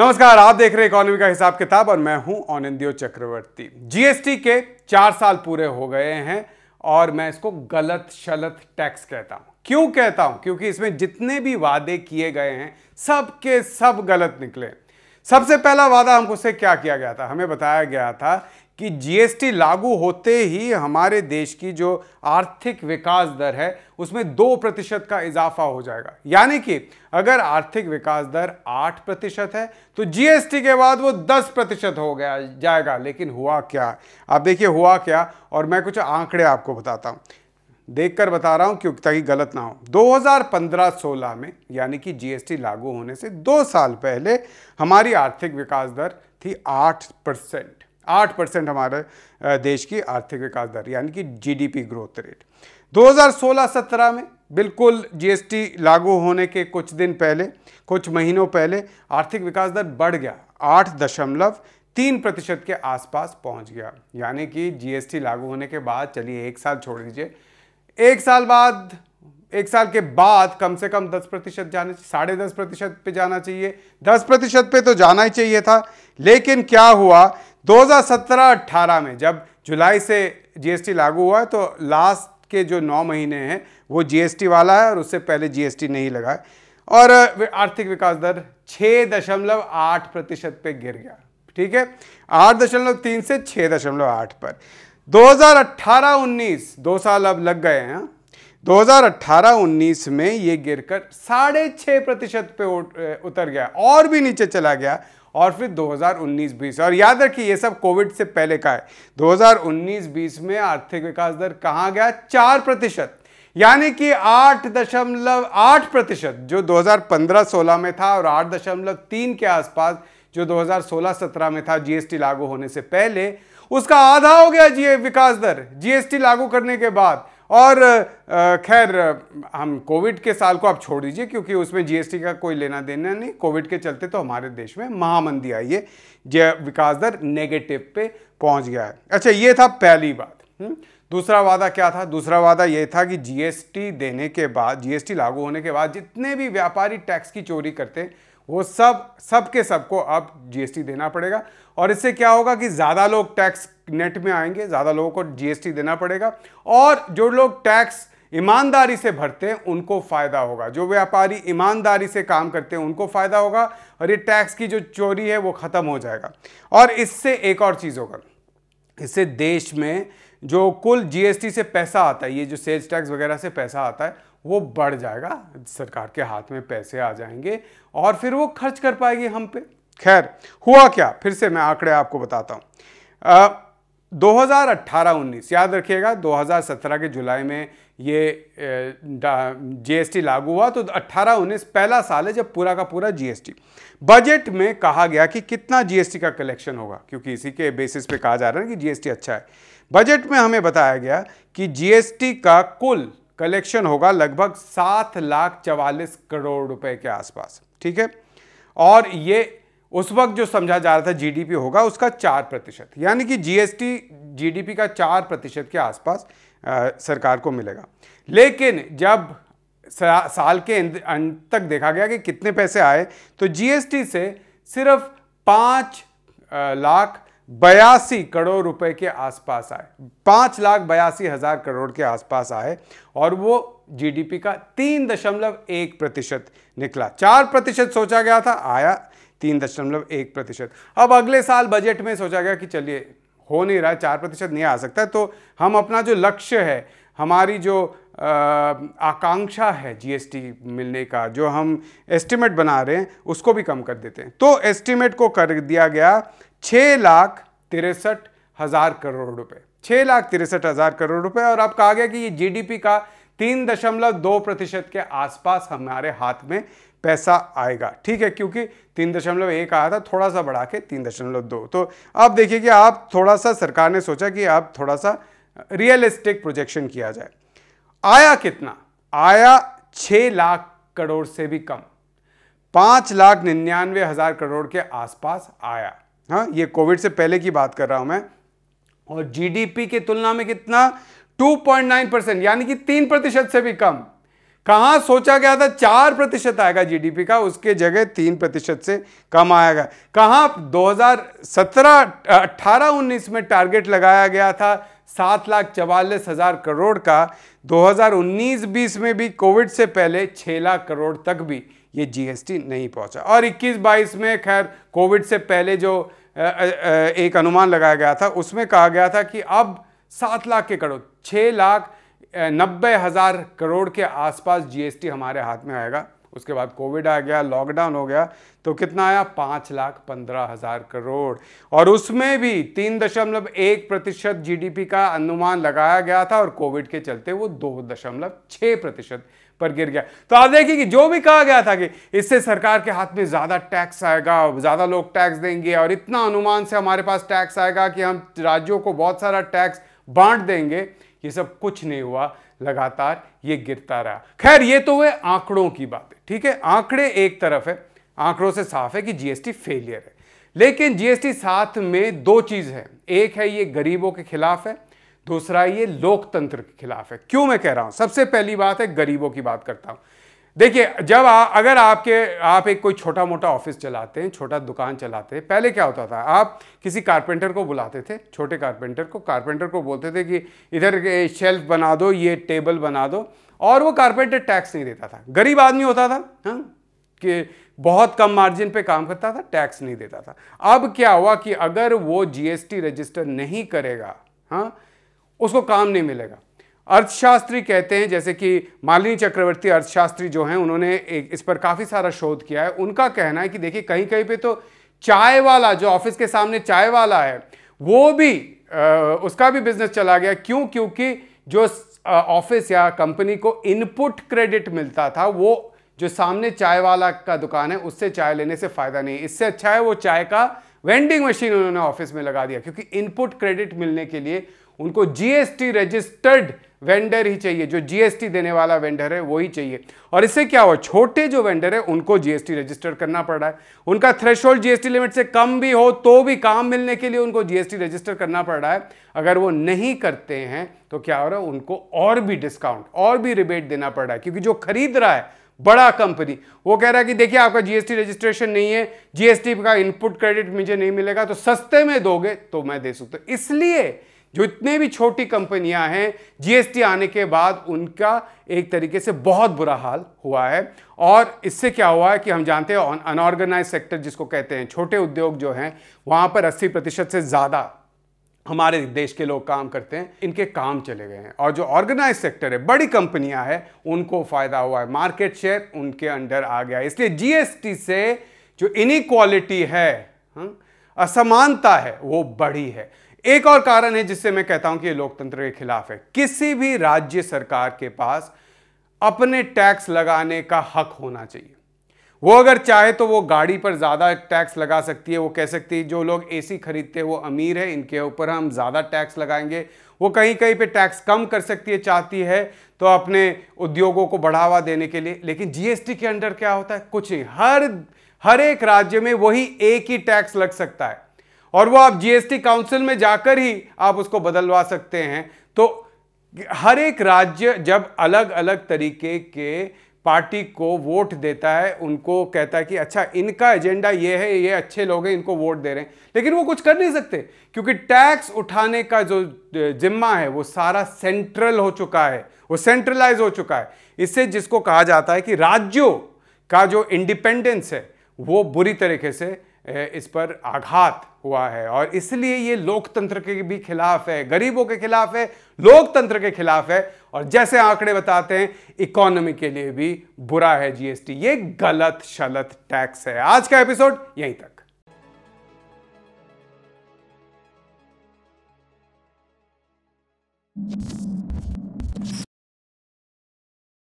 नमस्कार आप देख रहे हैं इकोनॉमी का हिसाब किताब और मैं हूं ऑनिंदो चक्रवर्ती जीएसटी के चार साल पूरे हो गए हैं और मैं इसको गलत शलत टैक्स कहता हूं क्यों कहता हूं क्योंकि इसमें जितने भी वादे किए गए हैं सब के सब गलत निकले सबसे पहला वादा हमको से क्या किया गया था हमें बताया गया था कि जीएसटी लागू होते ही हमारे देश की जो आर्थिक विकास दर है उसमें दो प्रतिशत का इजाफा हो जाएगा यानी कि अगर आर्थिक विकास दर आठ प्रतिशत है तो जीएसटी के बाद वो दस प्रतिशत हो गया जाएगा लेकिन हुआ क्या आप देखिए हुआ क्या और मैं कुछ आंकड़े आपको बताता हूँ देखकर बता रहा हूं क्योंकि ताकि गलत ना हो 2015-16 में यानी कि जीएसटी लागू होने से दो साल पहले हमारी आर्थिक विकास दर थी आठ परसेंट आठ परसेंट हमारे देश की आर्थिक विकास दर यानी कि जीडीपी ग्रोथ रेट 2016-17 में बिल्कुल जीएसटी लागू होने के कुछ दिन पहले कुछ महीनों पहले आर्थिक विकास दर बढ़ गया आठ दशमलव तीन प्रतिशत के आसपास पहुंच गया यानी कि जीएसटी लागू होने के बाद चलिए एक साल छोड़ दीजिए एक साल बाद एक साल के बाद कम से कम 10 प्रतिशत जाना साढ़े दस प्रतिशत पे जाना चाहिए 10 प्रतिशत पे तो जाना ही चाहिए था लेकिन क्या हुआ 2017-18 में जब जुलाई से जीएसटी लागू हुआ है तो लास्ट के जो नौ महीने हैं वो जीएसटी वाला है और उससे पहले जीएसटी नहीं लगा है और आर्थिक विकास दर छः दशमलव आठ प्रतिशत पर गिर गया ठीक है आठ दशमलव तीन से छः दशमलव आठ पर 2018-19 दो साल अब लग गए हैं 2018-19 में ये गिरकर साढ़े छः प्रतिशत पे उतर गया और भी नीचे चला गया और फिर 2019-20 और याद रखिए ये सब कोविड से पहले का है 2019-20 में आर्थिक विकास दर कहाँ गया चार प्रतिशत यानी कि आठ दशमलव आठ प्रतिशत जो 2015-16 में था और आठ दशमलव तीन के आसपास जो 2016-17 में था जीएसटी लागू होने से पहले उसका आधा हो गया जी विकास दर जीएसटी लागू करने के बाद और खैर हम कोविड के साल को आप छोड़ दीजिए क्योंकि उसमें जीएसटी का कोई लेना देना नहीं कोविड के चलते तो हमारे देश में महामंदी आई है जय विकास दर नेगेटिव पे पहुंच गया है अच्छा ये था पहली बात हम्म, दूसरा वादा क्या था दूसरा वादा ये था कि जीएसटी देने के बाद जीएसटी लागू होने के बाद जितने भी व्यापारी टैक्स की चोरी करते हैं वो सब सब के सबको अब जीएसटी देना पड़ेगा और इससे क्या होगा कि ज़्यादा लोग टैक्स नेट में आएंगे ज़्यादा लोगों को जीएसटी देना पड़ेगा और जो लोग टैक्स ईमानदारी से भरते हैं उनको फ़ायदा होगा जो व्यापारी ईमानदारी से काम करते हैं उनको फ़ायदा होगा और ये टैक्स की जो चोरी है वो ख़त्म हो जाएगा और इससे एक और चीज़ होगा इससे देश में जो कुल जीएसटी से पैसा आता है ये जो सेल्स टैक्स वगैरह से पैसा आता है वो बढ़ जाएगा सरकार के हाथ में पैसे आ जाएंगे और फिर वो खर्च कर पाएगी हम पे खैर हुआ क्या फिर से मैं आंकड़े आपको बताता हूँ 2018-19 याद रखिएगा 2017 के जुलाई में ये जीएसटी लागू हुआ तो 18-19 पहला साल है जब पूरा का पूरा जीएसटी बजट में कहा गया कि कितना जीएसटी का कलेक्शन होगा क्योंकि इसी के बेसिस पे कहा जा रहा है कि जीएसटी अच्छा है बजट में हमें बताया गया कि जीएसटी का कुल कलेक्शन होगा लगभग सात लाख चवालीस करोड़ रुपए के आसपास ठीक है और ये उस वक्त जो समझा जा रहा था जीडीपी होगा उसका चार प्रतिशत यानी कि जीएसटी जीडीपी का चार प्रतिशत के आसपास आ, सरकार को मिलेगा लेकिन जब सा, साल के अंत तक देखा गया कि कितने पैसे आए तो जीएसटी से सिर्फ पाँच लाख बयासी करोड़ रुपए के आसपास आए पाँच लाख बयासी हजार करोड़ के आसपास आए और वो जीडीपी का तीन दशमलव एक प्रतिशत निकला चार प्रतिशत सोचा गया था आया तीन दशमलव एक प्रतिशत अब अगले साल बजट में सोचा गया कि चलिए हो नहीं रहा चार प्रतिशत नहीं आ सकता तो हम अपना जो लक्ष्य है हमारी जो आकांक्षा है जीएसटी मिलने का जो हम एस्टिमेट बना रहे हैं उसको भी कम कर देते हैं तो एस्टिमेट को कर दिया गया छः लाख तिरसठ हज़ार करोड़ रुपए छः लाख तिरसठ हज़ार करोड़ रुपए और आप कहा गया कि ये जीडीपी का तीन दशमलव दो प्रतिशत के आसपास हमारे हाथ में पैसा आएगा ठीक है क्योंकि तीन दशमलव एक आया था थोड़ा सा बढ़ा के तीन दशमलव दो तो अब देखिए कि आप थोड़ा सा सरकार ने सोचा कि आप थोड़ा सा रियलिस्टिक प्रोजेक्शन किया जाए आया कितना आया छः लाख करोड़ से भी कम पाँच लाख निन्यानवे हज़ार करोड़ के आसपास आया हाँ ये कोविड से पहले की बात कर रहा हूं मैं और जीडीपी की तुलना में कितना 2.9 परसेंट यानी कि तीन प्रतिशत से भी कम कहा सोचा गया था चार प्रतिशत आएगा जीडीपी का उसके जगह तीन प्रतिशत से कम आएगा कहाँ 2017 18 19 में टारगेट लगाया गया था सात लाख चवालीस हज़ार करोड़ का 2019-20 में भी कोविड से पहले छह लाख करोड़ तक भी ये जीएसटी नहीं पहुंचा और 21-22 में खैर कोविड से पहले जो एक अनुमान लगाया गया था उसमें कहा गया था कि अब सात लाख के करोड़ छः लाख नब्बे हज़ार करोड़ के आसपास जीएसटी हमारे हाथ में आएगा उसके बाद कोविड आ गया लॉकडाउन हो गया तो कितना आया पाँच लाख पंद्रह हज़ार करोड़ और उसमें भी तीन दशमलव एक प्रतिशत जी का अनुमान लगाया गया था और कोविड के चलते वो दो दशमलव छः प्रतिशत पर गिर गया तो आप देखिए कि जो भी कहा गया था कि इससे सरकार के हाथ में ज़्यादा टैक्स आएगा ज़्यादा लोग टैक्स देंगे और इतना अनुमान से हमारे पास टैक्स आएगा कि हम राज्यों को बहुत सारा टैक्स बांट देंगे ये सब कुछ नहीं हुआ लगातार ये गिरता रहा खैर ये तो हुए आंकड़ों की बात ठीक है आंकड़े एक तरफ है आंकड़ों से साफ है कि जीएसटी फेलियर है लेकिन जीएसटी साथ में दो चीज है एक है ये गरीबों के खिलाफ है दूसरा ये लोकतंत्र के खिलाफ है क्यों मैं कह रहा हूं सबसे पहली बात है गरीबों की बात करता हूं देखिए जब आ, अगर आपके आप एक कोई छोटा मोटा ऑफिस चलाते हैं छोटा दुकान चलाते हैं पहले क्या होता था आप किसी कारपेंटर को बुलाते थे छोटे कारपेंटर को कारपेंटर को बोलते थे कि इधर शेल्फ बना दो ये टेबल बना दो और वो कारपेंटर टैक्स नहीं देता था गरीब आदमी होता था हाँ कि बहुत कम मार्जिन पे काम करता था टैक्स नहीं देता था अब क्या हुआ कि अगर वो जीएसटी रजिस्टर नहीं करेगा हाँ उसको काम नहीं मिलेगा अर्थशास्त्री कहते हैं जैसे कि मालिनी चक्रवर्ती अर्थशास्त्री जो हैं उन्होंने एक इस पर काफ़ी सारा शोध किया है उनका कहना है कि देखिए कहीं कहीं पे तो चाय वाला जो ऑफिस के सामने चाय वाला है वो भी आ, उसका भी बिजनेस चला गया क्यों क्योंकि जो ऑफिस या कंपनी को इनपुट क्रेडिट मिलता था वो जो सामने चाय वाला का दुकान है उससे चाय लेने से फ़ायदा नहीं इससे अच्छा है वो चाय का वेंडिंग मशीन उन्होंने ऑफिस में लगा दिया क्योंकि इनपुट क्रेडिट मिलने के लिए उनको जीएसटी रजिस्टर्ड वेंडर ही चाहिए जो जीएसटी देने वाला वेंडर है वो ही चाहिए और इससे क्या हुआ छोटे जो वेंडर है उनको जीएसटी रजिस्टर करना पड़ रहा है उनका थ्रेश जीएसटी लिमिट से कम भी हो तो भी काम मिलने के लिए उनको जीएसटी रजिस्टर करना पड़ रहा है अगर वो नहीं करते हैं तो क्या हो रहा है उनको और भी डिस्काउंट और भी रिबेट देना पड़ रहा है क्योंकि जो खरीद रहा है बड़ा कंपनी वो कह रहा है कि देखिए आपका जीएसटी रजिस्ट्रेशन नहीं है जीएसटी का इनपुट क्रेडिट मुझे नहीं मिलेगा तो सस्ते में दोगे तो मैं दे सकता इसलिए जो इतने भी छोटी कंपनियां हैं जीएसटी आने के बाद उनका एक तरीके से बहुत बुरा हाल हुआ है और इससे क्या हुआ है कि हम जानते हैं अनऑर्गेनाइज सेक्टर जिसको कहते हैं छोटे उद्योग जो हैं वहाँ पर 80 प्रतिशत से ज़्यादा हमारे देश के लोग काम करते हैं इनके काम चले गए हैं और जो ऑर्गेनाइज सेक्टर है बड़ी कंपनियां हैं उनको फ़ायदा हुआ है मार्केट शेयर उनके अंडर आ गया है इसलिए जीएसटी से जो इनिक्वालिटी है हाँ, असमानता है वो बढ़ी है एक और कारण है जिससे मैं कहता हूं कि ये लोकतंत्र के खिलाफ है किसी भी राज्य सरकार के पास अपने टैक्स लगाने का हक होना चाहिए वो अगर चाहे तो वो गाड़ी पर ज़्यादा टैक्स लगा सकती है वो कह सकती है जो लोग एसी खरीदते हैं वो अमीर है इनके ऊपर हम ज़्यादा टैक्स लगाएंगे वो कहीं कहीं पे टैक्स कम कर सकती है चाहती है तो अपने उद्योगों को बढ़ावा देने के लिए लेकिन जीएसटी के अंडर क्या होता है कुछ नहीं हर हर एक राज्य में वही एक ही टैक्स लग सकता है और वो आप जीएसटी काउंसिल में जाकर ही आप उसको बदलवा सकते हैं तो हर एक राज्य जब अलग अलग तरीके के पार्टी को वोट देता है उनको कहता है कि अच्छा इनका एजेंडा ये है ये अच्छे लोग हैं इनको वोट दे रहे हैं लेकिन वो कुछ कर नहीं सकते क्योंकि टैक्स उठाने का जो जिम्मा है वो सारा सेंट्रल हो चुका है वो सेंट्रलाइज हो चुका है इससे जिसको कहा जाता है कि राज्यों का जो इंडिपेंडेंस है वो बुरी तरीके से इस पर आघात हुआ है और इसलिए ये लोकतंत्र के भी खिलाफ है गरीबों के खिलाफ है लोकतंत्र के खिलाफ है और जैसे आंकड़े बताते हैं इकोनॉमी के लिए भी बुरा है जीएसटी ये गलत शलत टैक्स है आज का एपिसोड यहीं तक you